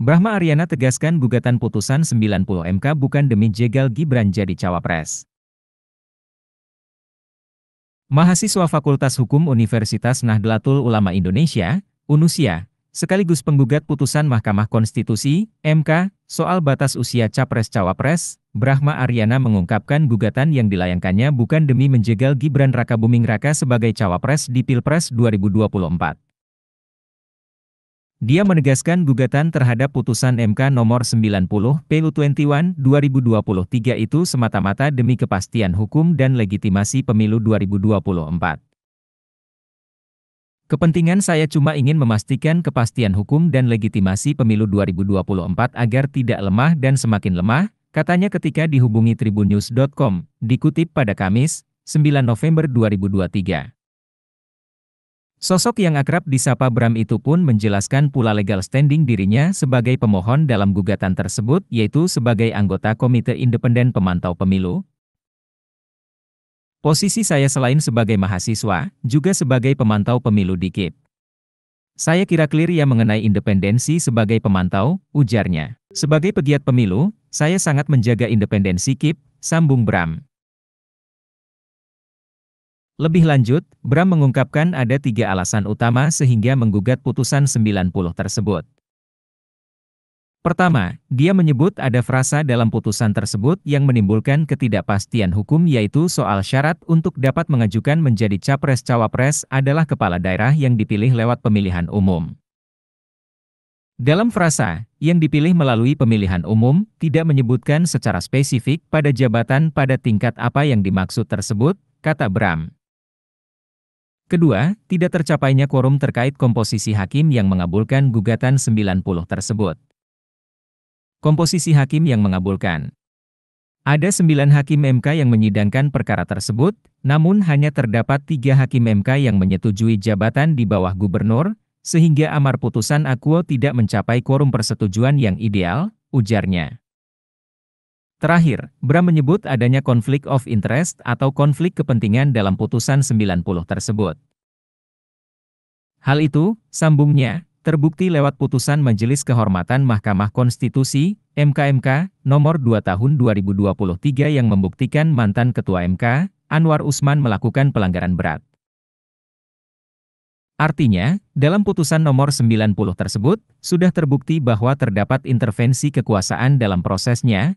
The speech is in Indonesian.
Brahma Ariana tegaskan gugatan putusan 90 MK bukan demi jegal Gibran jadi cawapres. Mahasiswa Fakultas Hukum Universitas Nahdlatul Ulama Indonesia, UNUSIA, sekaligus penggugat putusan Mahkamah Konstitusi, MK, soal batas usia Capres-Cawapres, Brahma Ariana mengungkapkan gugatan yang dilayangkannya bukan demi menjegal Gibran Raka Buming Raka sebagai Cawapres di Pilpres 2024. Dia menegaskan gugatan terhadap putusan MK nomor 90 PU21 2023 itu semata-mata demi kepastian hukum dan legitimasi pemilu 2024. Kepentingan saya cuma ingin memastikan kepastian hukum dan legitimasi pemilu 2024 agar tidak lemah dan semakin lemah, katanya ketika dihubungi tribunnews.com, dikutip pada Kamis, 9 November 2023. Sosok yang akrab disapa Bram itu pun menjelaskan pula legal standing dirinya sebagai pemohon dalam gugatan tersebut yaitu sebagai anggota Komite Independen Pemantau Pemilu. Posisi saya selain sebagai mahasiswa, juga sebagai pemantau pemilu di KIP. Saya kira clear ya mengenai independensi sebagai pemantau, ujarnya. Sebagai pegiat pemilu, saya sangat menjaga independensi KIP, sambung Bram. Lebih lanjut, Bram mengungkapkan ada tiga alasan utama sehingga menggugat putusan 90 tersebut. Pertama, dia menyebut ada frasa dalam putusan tersebut yang menimbulkan ketidakpastian hukum yaitu soal syarat untuk dapat mengajukan menjadi capres-cawapres adalah kepala daerah yang dipilih lewat pemilihan umum. Dalam frasa, yang dipilih melalui pemilihan umum, tidak menyebutkan secara spesifik pada jabatan pada tingkat apa yang dimaksud tersebut, kata Bram. Kedua, tidak tercapainya quorum terkait komposisi hakim yang mengabulkan gugatan 90 tersebut. Komposisi hakim yang mengabulkan. Ada sembilan hakim MK yang menyidangkan perkara tersebut, namun hanya terdapat tiga hakim MK yang menyetujui jabatan di bawah gubernur, sehingga amar putusan Akuo tidak mencapai quorum persetujuan yang ideal, ujarnya. Terakhir, Bram menyebut adanya konflik of interest atau konflik kepentingan dalam putusan 90 tersebut. Hal itu, sambungnya, terbukti lewat putusan Majelis Kehormatan Mahkamah Konstitusi, MKMK, nomor 2 tahun 2023 yang membuktikan mantan Ketua MK, Anwar Usman melakukan pelanggaran berat. Artinya, dalam putusan nomor 90 tersebut, sudah terbukti bahwa terdapat intervensi kekuasaan dalam prosesnya,